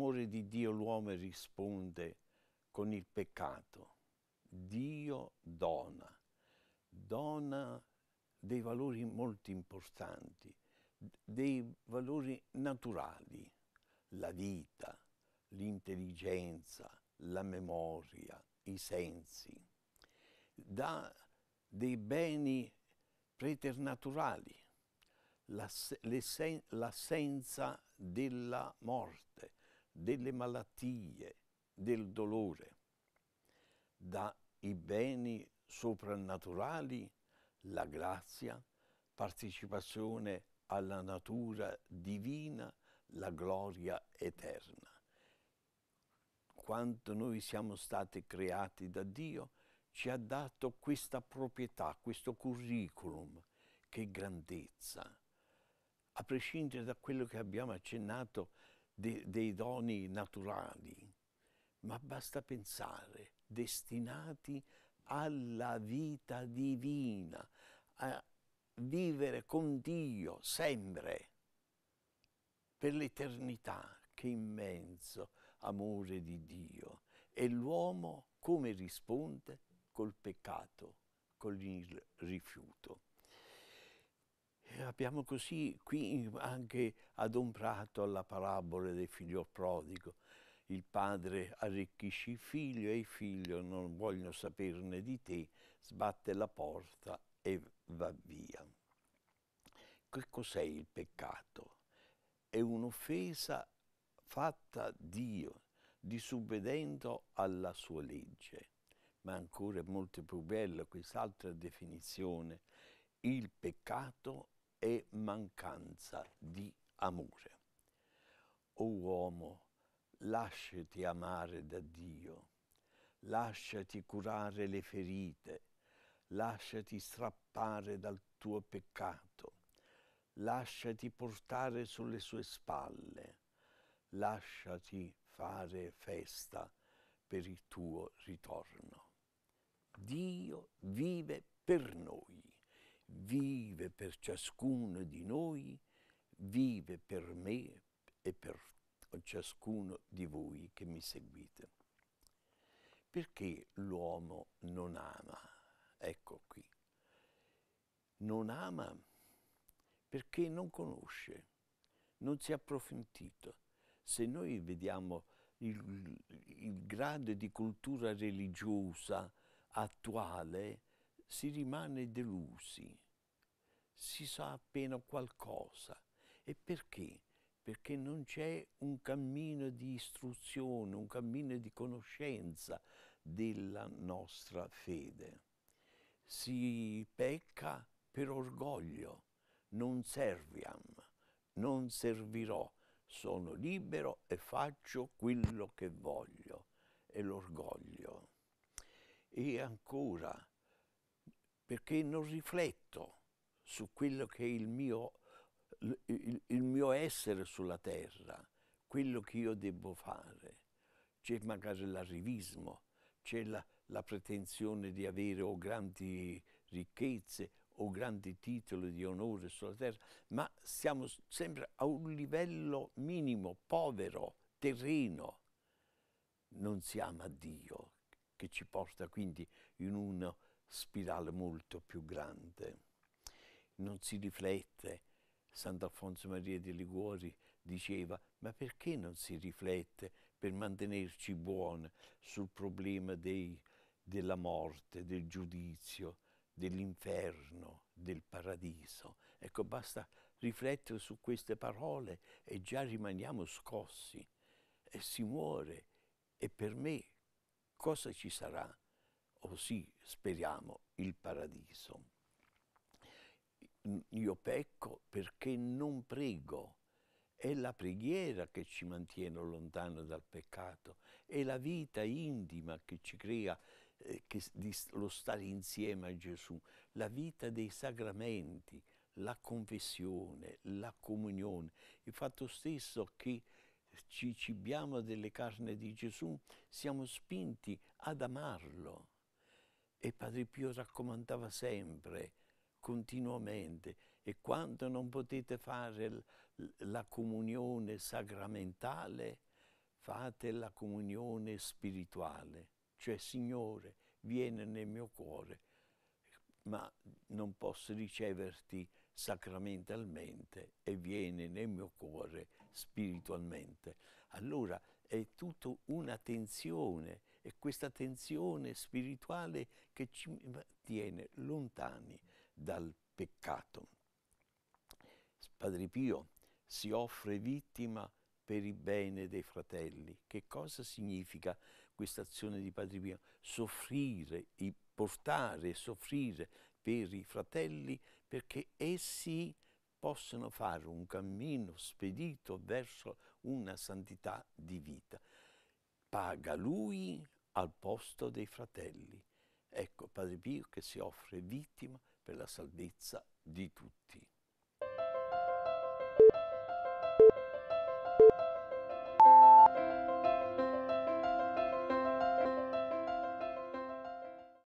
all'amore di Dio l'uomo risponde con il peccato. Dio dona, dona dei valori molto importanti, dei valori naturali, la vita, l'intelligenza, la memoria, i sensi, dà dei beni preternaturali, l'assenza della morte, delle malattie, del dolore. Dai beni soprannaturali la grazia, partecipazione alla natura divina, la gloria eterna. Quando noi siamo stati creati da Dio, ci ha dato questa proprietà, questo curriculum, che grandezza. A prescindere da quello che abbiamo accennato de, dei doni naturali, ma basta pensare, destinati alla vita divina, a vivere con Dio sempre, per l'eternità. Che immenso amore di Dio. E l'uomo come risponde? Col peccato, con il rifiuto. Eh, abbiamo così qui anche adombrato la parabola del figlio prodigo. Il padre arricchisce il figlio e il figlio non vogliono saperne di te, sbatte la porta e va via. Che cos'è il peccato? È un'offesa fatta a Dio, disubbedendo alla sua legge. Ma ancora è molto più bella quest'altra definizione. Il peccato e mancanza di amore. O uomo, lasciati amare da Dio, lasciati curare le ferite, lasciati strappare dal tuo peccato, lasciati portare sulle sue spalle, lasciati fare festa per il tuo ritorno. Dio vive per noi vive per ciascuno di noi, vive per me e per ciascuno di voi che mi seguite. Perché l'uomo non ama? Ecco qui. Non ama perché non conosce, non si è approfondito. Se noi vediamo il, il grado di cultura religiosa attuale, si rimane delusi si sa appena qualcosa. E perché? Perché non c'è un cammino di istruzione, un cammino di conoscenza della nostra fede. Si pecca per orgoglio, non serviam, non servirò, sono libero e faccio quello che voglio. È l'orgoglio. E ancora, perché non rifletto su quello che è il mio, il, il mio essere sulla terra, quello che io devo fare. C'è magari l'arrivismo, c'è la, la pretensione di avere o grandi ricchezze o grandi titoli di onore sulla terra, ma siamo sempre a un livello minimo, povero, terreno. Non si ama Dio, che ci porta quindi in una spirale molto più grande non si riflette. Sant'Alfonso Maria di Liguori diceva, ma perché non si riflette per mantenerci buoni sul problema dei, della morte, del giudizio, dell'inferno, del paradiso? Ecco, basta riflettere su queste parole e già rimaniamo scossi. E si muore. E per me cosa ci sarà? O oh sì, speriamo, il paradiso io pecco perché non prego. È la preghiera che ci mantiene lontano dal peccato, è la vita intima che ci crea eh, che, di, lo stare insieme a Gesù, la vita dei sacramenti, la confessione, la comunione. Il fatto stesso che ci cibiamo delle carni di Gesù, siamo spinti ad amarlo. E Padre Pio raccomandava sempre, continuamente e quando non potete fare la comunione sacramentale, fate la comunione spirituale, cioè Signore, vieni nel mio cuore, ma non posso riceverti sacramentalmente e vieni nel mio cuore spiritualmente. Allora è tutta una tensione e questa tensione spirituale che ci tiene lontani dal peccato. Padre Pio si offre vittima per il bene dei fratelli. Che cosa significa questa azione di Padre Pio? Soffrire, portare, soffrire per i fratelli perché essi possono fare un cammino spedito verso una santità di vita. Paga lui al posto dei fratelli. Ecco, Padre Pio che si offre vittima per la salvezza di tutti.